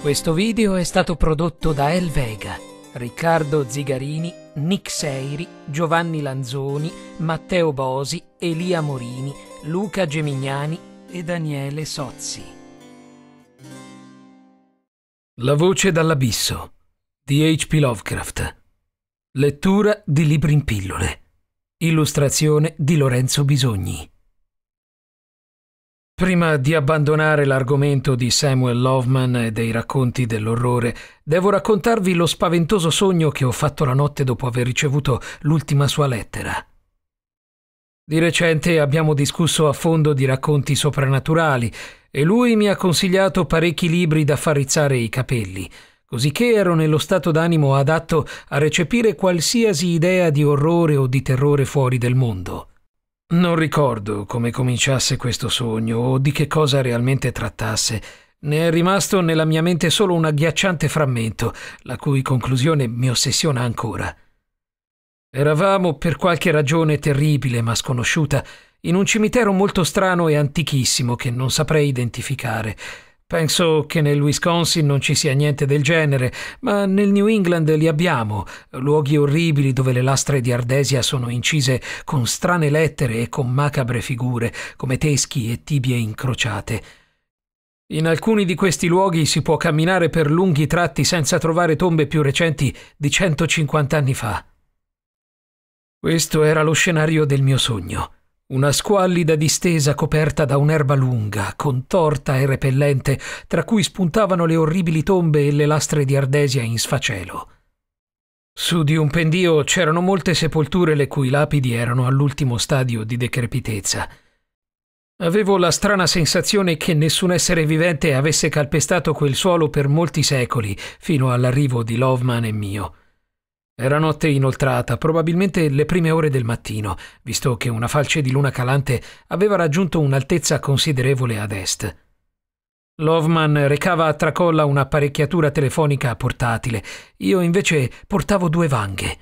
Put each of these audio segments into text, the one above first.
Questo video è stato prodotto da El Vega, Riccardo Zigarini, Nick Seiri, Giovanni Lanzoni, Matteo Bosi, Elia Morini, Luca Gemignani e Daniele Sozzi. La voce dall'abisso di H.P. Lovecraft. Lettura di libri in pillole. Illustrazione di Lorenzo Bisogni. Prima di abbandonare l'argomento di Samuel Loveman e dei racconti dell'orrore, devo raccontarvi lo spaventoso sogno che ho fatto la notte dopo aver ricevuto l'ultima sua lettera. Di recente abbiamo discusso a fondo di racconti soprannaturali e lui mi ha consigliato parecchi libri da far rizzare i capelli, cosicché ero nello stato d'animo adatto a recepire qualsiasi idea di orrore o di terrore fuori del mondo. Non ricordo come cominciasse questo sogno o di che cosa realmente trattasse. Ne è rimasto nella mia mente solo un agghiacciante frammento, la cui conclusione mi ossessiona ancora. Eravamo, per qualche ragione terribile ma sconosciuta, in un cimitero molto strano e antichissimo che non saprei identificare. Penso che nel Wisconsin non ci sia niente del genere, ma nel New England li abbiamo, luoghi orribili dove le lastre di Ardesia sono incise con strane lettere e con macabre figure, come teschi e tibie incrociate. In alcuni di questi luoghi si può camminare per lunghi tratti senza trovare tombe più recenti di 150 anni fa. Questo era lo scenario del mio sogno. Una squallida distesa coperta da un'erba lunga, contorta e repellente, tra cui spuntavano le orribili tombe e le lastre di ardesia in sfacelo. Su di un pendio c'erano molte sepolture le cui lapidi erano all'ultimo stadio di decrepitezza. Avevo la strana sensazione che nessun essere vivente avesse calpestato quel suolo per molti secoli, fino all'arrivo di Loveman e mio. Era notte inoltrata, probabilmente le prime ore del mattino, visto che una falce di luna calante aveva raggiunto un'altezza considerevole ad est. Lovman recava a tracolla un'apparecchiatura telefonica portatile, io invece portavo due vanghe.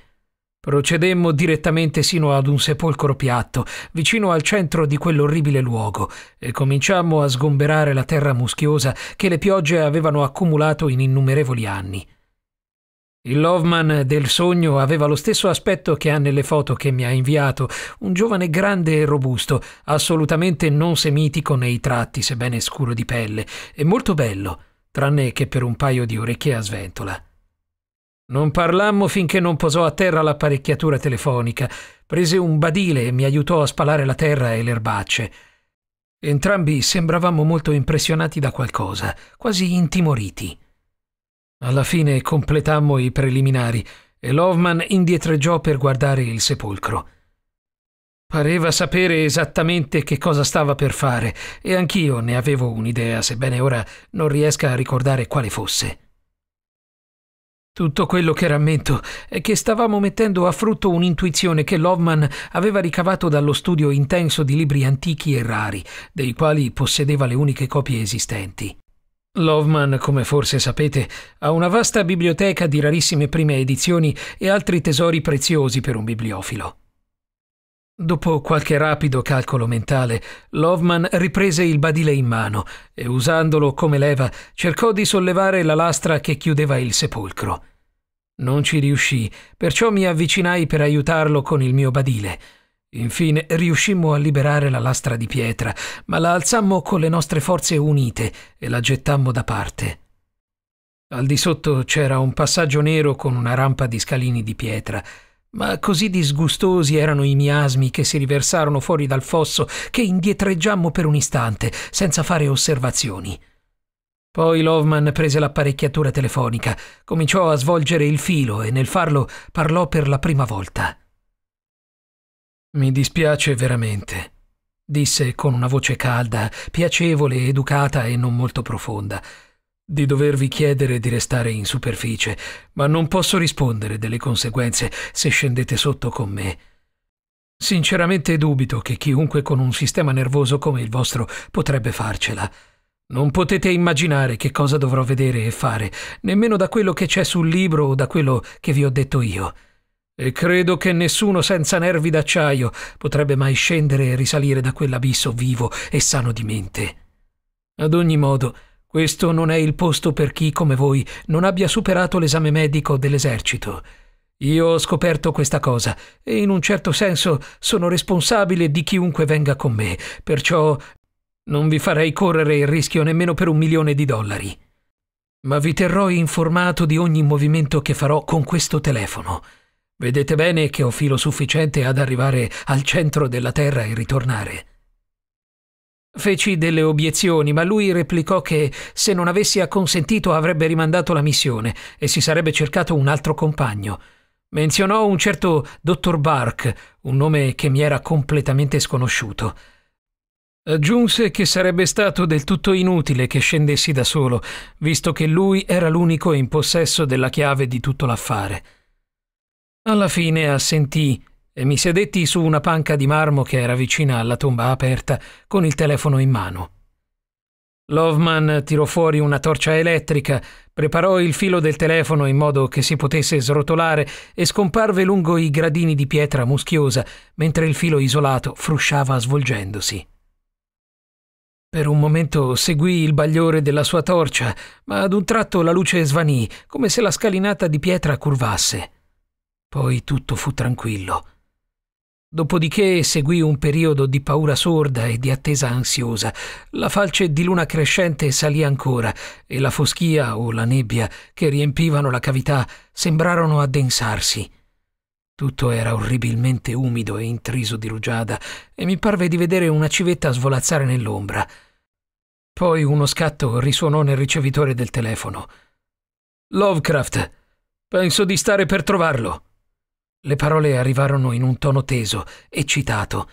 Procedemmo direttamente sino ad un sepolcro piatto, vicino al centro di quell'orribile luogo, e cominciammo a sgomberare la terra muschiosa che le piogge avevano accumulato in innumerevoli anni. Il Loveman del sogno aveva lo stesso aspetto che ha nelle foto che mi ha inviato, un giovane grande e robusto, assolutamente non semitico nei tratti, sebbene scuro di pelle, e molto bello, tranne che per un paio di orecchie a sventola. Non parlammo finché non posò a terra l'apparecchiatura telefonica, prese un badile e mi aiutò a spalare la terra e le erbacce. Entrambi sembravamo molto impressionati da qualcosa, quasi intimoriti. Alla fine completammo i preliminari e Lovman indietreggiò per guardare il sepolcro. Pareva sapere esattamente che cosa stava per fare e anch'io ne avevo un'idea, sebbene ora non riesca a ricordare quale fosse. Tutto quello che rammento è che stavamo mettendo a frutto un'intuizione che Lovman aveva ricavato dallo studio intenso di libri antichi e rari, dei quali possedeva le uniche copie esistenti. Loveman, come forse sapete, ha una vasta biblioteca di rarissime prime edizioni e altri tesori preziosi per un bibliofilo. Dopo qualche rapido calcolo mentale, Loveman riprese il badile in mano e, usandolo come leva, cercò di sollevare la lastra che chiudeva il sepolcro. Non ci riuscì, perciò mi avvicinai per aiutarlo con il mio badile. Infine riuscimmo a liberare la lastra di pietra, ma la alzammo con le nostre forze unite e la gettammo da parte. Al di sotto c'era un passaggio nero con una rampa di scalini di pietra, ma così disgustosi erano i miasmi che si riversarono fuori dal fosso che indietreggiammo per un istante, senza fare osservazioni. Poi Lovman prese l'apparecchiatura telefonica, cominciò a svolgere il filo e nel farlo parlò per la prima volta. Mi dispiace veramente, disse con una voce calda, piacevole, educata e non molto profonda, di dovervi chiedere di restare in superficie, ma non posso rispondere delle conseguenze se scendete sotto con me. Sinceramente dubito che chiunque con un sistema nervoso come il vostro potrebbe farcela. Non potete immaginare che cosa dovrò vedere e fare, nemmeno da quello che c'è sul libro o da quello che vi ho detto io. E credo che nessuno senza nervi d'acciaio potrebbe mai scendere e risalire da quell'abisso vivo e sano di mente. Ad ogni modo, questo non è il posto per chi, come voi, non abbia superato l'esame medico dell'esercito. Io ho scoperto questa cosa e in un certo senso sono responsabile di chiunque venga con me, perciò non vi farei correre il rischio nemmeno per un milione di dollari. Ma vi terrò informato di ogni movimento che farò con questo telefono. Vedete bene che ho filo sufficiente ad arrivare al centro della Terra e ritornare. Feci delle obiezioni, ma lui replicò che se non avessi acconsentito avrebbe rimandato la missione e si sarebbe cercato un altro compagno. Menzionò un certo dottor Bark, un nome che mi era completamente sconosciuto. Aggiunse che sarebbe stato del tutto inutile che scendessi da solo, visto che lui era l'unico in possesso della chiave di tutto l'affare. Alla fine assentì e mi sedetti su una panca di marmo che era vicina alla tomba aperta, con il telefono in mano. Loveman tirò fuori una torcia elettrica, preparò il filo del telefono in modo che si potesse srotolare e scomparve lungo i gradini di pietra muschiosa, mentre il filo isolato frusciava svolgendosi. Per un momento seguì il bagliore della sua torcia, ma ad un tratto la luce svanì, come se la scalinata di pietra curvasse. Poi tutto fu tranquillo. Dopodiché seguì un periodo di paura sorda e di attesa ansiosa. La falce di luna crescente salì ancora e la foschia o la nebbia che riempivano la cavità sembrarono addensarsi. Tutto era orribilmente umido e intriso di rugiada e mi parve di vedere una civetta svolazzare nell'ombra. Poi uno scatto risuonò nel ricevitore del telefono. Lovecraft, penso di stare per trovarlo. Le parole arrivarono in un tono teso, eccitato.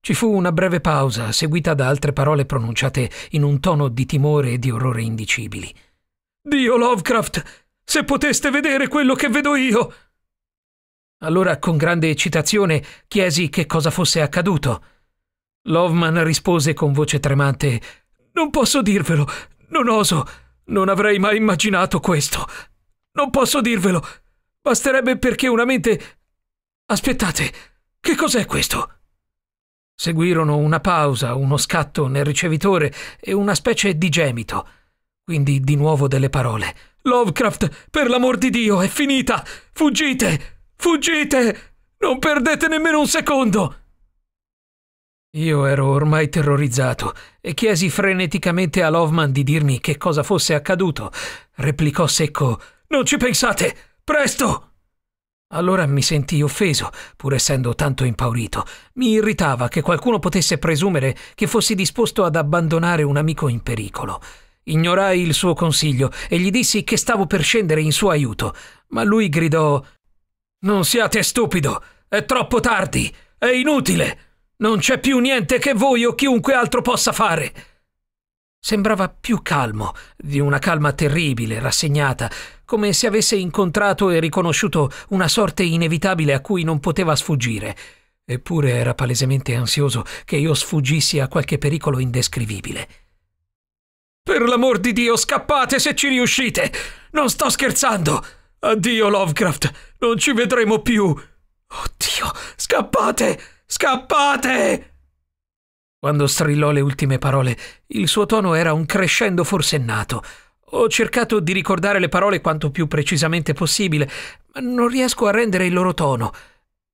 Ci fu una breve pausa, seguita da altre parole pronunciate in un tono di timore e di orrore indicibili. Dio Lovecraft, se poteste vedere quello che vedo io! Allora, con grande eccitazione, chiesi che cosa fosse accaduto. Loveman rispose con voce tremante: Non posso dirvelo, non oso, non avrei mai immaginato questo. Non posso dirvelo. Basterebbe perché una mente Aspettate, che cos'è questo? Seguirono una pausa, uno scatto nel ricevitore e una specie di gemito. Quindi di nuovo delle parole. Lovecraft, per l'amor di Dio, è finita! Fuggite! Fuggite! Non perdete nemmeno un secondo! Io ero ormai terrorizzato e chiesi freneticamente a Loveman di dirmi che cosa fosse accaduto. Replicò secco: Non ci pensate! Presto! Allora mi sentii offeso, pur essendo tanto impaurito. Mi irritava che qualcuno potesse presumere che fossi disposto ad abbandonare un amico in pericolo. Ignorai il suo consiglio e gli dissi che stavo per scendere in suo aiuto, ma lui gridò Non siate stupido! È troppo tardi! È inutile! Non c'è più niente che voi o chiunque altro possa fare! Sembrava più calmo, di una calma terribile, rassegnata, come se avesse incontrato e riconosciuto una sorte inevitabile a cui non poteva sfuggire. Eppure era palesemente ansioso che io sfuggissi a qualche pericolo indescrivibile. Per l'amor di Dio, scappate se ci riuscite! Non sto scherzando! Addio, Lovecraft! Non ci vedremo più! Oddio, scappate! Scappate! Quando strillò le ultime parole, il suo tono era un crescendo forsennato. Ho cercato di ricordare le parole quanto più precisamente possibile, ma non riesco a rendere il loro tono.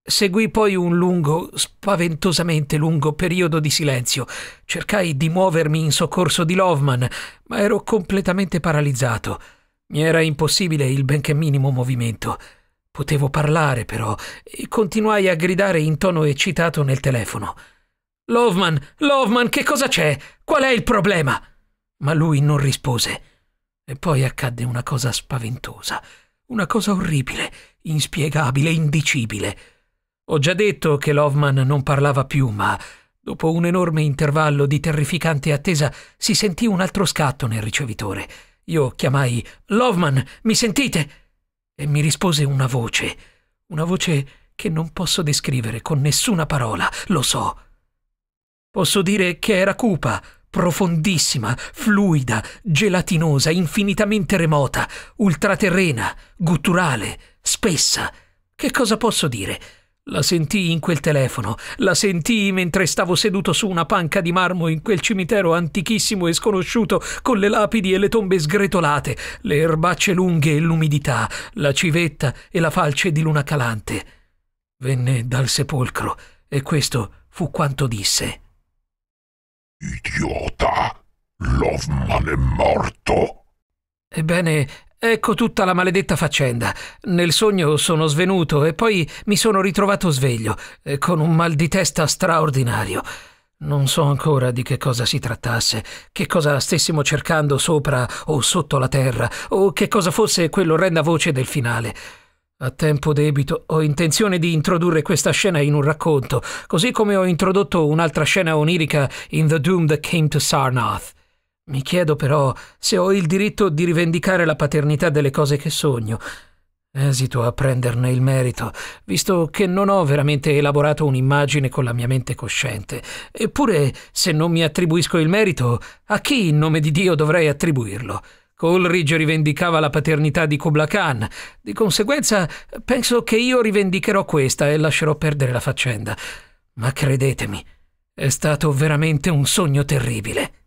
Seguì poi un lungo, spaventosamente lungo periodo di silenzio. Cercai di muovermi in soccorso di Lovman, ma ero completamente paralizzato. Mi era impossibile il benché minimo movimento. Potevo parlare, però, e continuai a gridare in tono eccitato nel telefono. Loveman, Loveman, che cosa c'è? Qual è il problema? Ma lui non rispose. E poi accadde una cosa spaventosa, una cosa orribile, inspiegabile, indicibile. Ho già detto che Loveman non parlava più, ma dopo un enorme intervallo di terrificante attesa si sentì un altro scatto nel ricevitore. Io chiamai Loveman, mi sentite? E mi rispose una voce, una voce che non posso descrivere con nessuna parola, lo so Posso dire che era cupa, profondissima, fluida, gelatinosa, infinitamente remota, ultraterrena, gutturale, spessa. Che cosa posso dire? La sentii in quel telefono, la sentii mentre stavo seduto su una panca di marmo in quel cimitero antichissimo e sconosciuto, con le lapidi e le tombe sgretolate, le erbacce lunghe e l'umidità, la civetta e la falce di luna calante. Venne dal sepolcro e questo fu quanto disse idiota! Lovman è morto! Ebbene, ecco tutta la maledetta faccenda. Nel sogno sono svenuto e poi mi sono ritrovato sveglio, eh, con un mal di testa straordinario. Non so ancora di che cosa si trattasse, che cosa stessimo cercando sopra o sotto la terra, o che cosa fosse quell'orrenda voce del finale. A tempo debito ho intenzione di introdurre questa scena in un racconto, così come ho introdotto un'altra scena onirica in The Doom That Came to Sarnath. Mi chiedo però se ho il diritto di rivendicare la paternità delle cose che sogno. Esito a prenderne il merito, visto che non ho veramente elaborato un'immagine con la mia mente cosciente. Eppure, se non mi attribuisco il merito, a chi in nome di Dio dovrei attribuirlo? Coleridge rivendicava la paternità di Kubla Khan. Di conseguenza, penso che io rivendicherò questa e lascerò perdere la faccenda. Ma credetemi, è stato veramente un sogno terribile.